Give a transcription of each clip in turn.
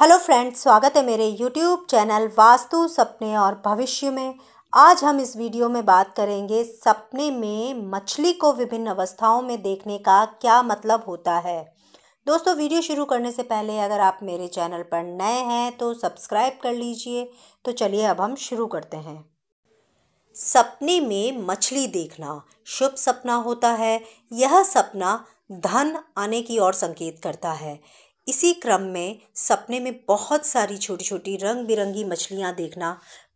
hello friends स्वागत है मेरे यूट्यूब चैनल वास्तु सपने और भविष्य में आज हम इस वीडियो में बात करेंगे सपने में मछली को विभिन्न अवस्थाओं में देखने का क्या मतलब होता है दोस्तों वीडियो शुरू करने से पहले अगर आप मेरे चैनल पर नए हैं तो सब्सक्राइब कर लीजिए तो चलिए अब हम शुरू करते हैं सपने में मछली देखना शुभ सपना होता है यह सपना धन आने की ओर संकेत करता है इसी क्रम में सपने में बहुत सारी छोटी छोटी रंग बिरंगी मछलियाँ देखना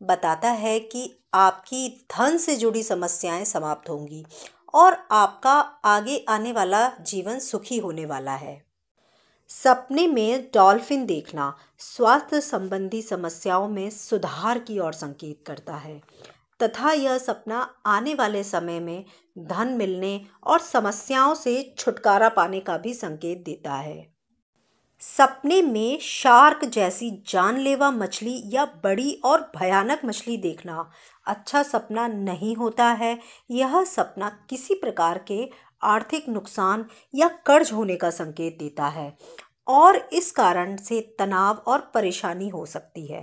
बताता है कि आपकी धन से जुड़ी समस्याएं समाप्त होंगी और आपका आगे आने वाला जीवन सुखी होने वाला है सपने में डॉल्फिन देखना स्वास्थ्य संबंधी समस्याओं में सुधार की ओर संकेत करता है तथा यह सपना आने वाले समय में धन मिलने और समस्याओं से छुटकारा पाने का भी संकेत देता है सपने में शार्क जैसी जानलेवा मछली या बड़ी और भयानक मछली देखना अच्छा सपना नहीं होता है यह सपना किसी प्रकार के आर्थिक नुकसान या कर्ज होने का संकेत देता है और इस कारण से तनाव और परेशानी हो सकती है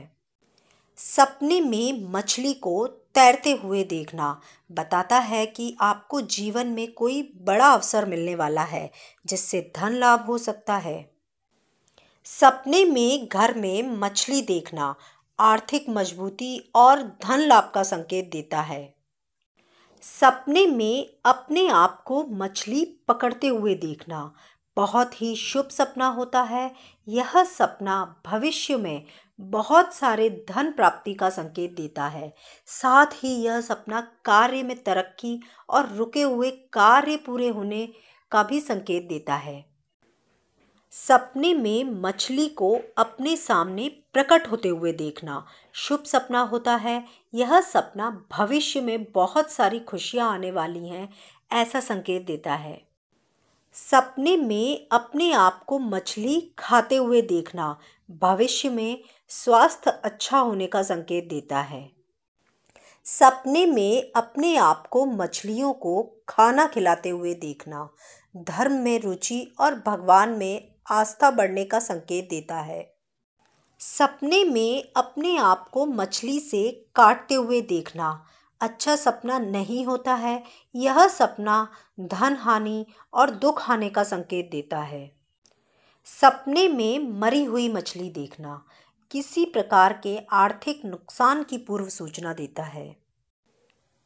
सपने में मछली को तैरते हुए देखना बताता है कि आपको जीवन में कोई बड़ा अवसर मिलने वाला है जिससे धन लाभ हो सकता है सपने में घर में मछली देखना आर्थिक मजबूती और धन लाभ का संकेत देता है सपने में अपने आप को मछली पकड़ते हुए देखना बहुत ही शुभ सपना होता है यह सपना भविष्य में बहुत सारे धन प्राप्ति का संकेत देता है साथ ही यह सपना कार्य में तरक्की और रुके हुए कार्य पूरे होने का भी संकेत देता है सपने में मछली को अपने सामने प्रकट होते हुए देखना शुभ सपना होता है यह सपना भविष्य में बहुत सारी खुशियां आने वाली हैं ऐसा संकेत देता है सपने में अपने आप को मछली खाते हुए देखना भविष्य में स्वास्थ्य अच्छा होने का संकेत देता है सपने में अपने आप को मछलियों को खाना खिलाते हुए देखना धर्म में रुचि और भगवान में आस्था बढ़ने का संकेत देता है सपने में अपने आप को मछली से काटते हुए देखना अच्छा सपना नहीं होता है यह सपना धन हानि और दुख हानि का संकेत देता है सपने में मरी हुई मछली देखना किसी प्रकार के आर्थिक नुकसान की पूर्व सूचना देता है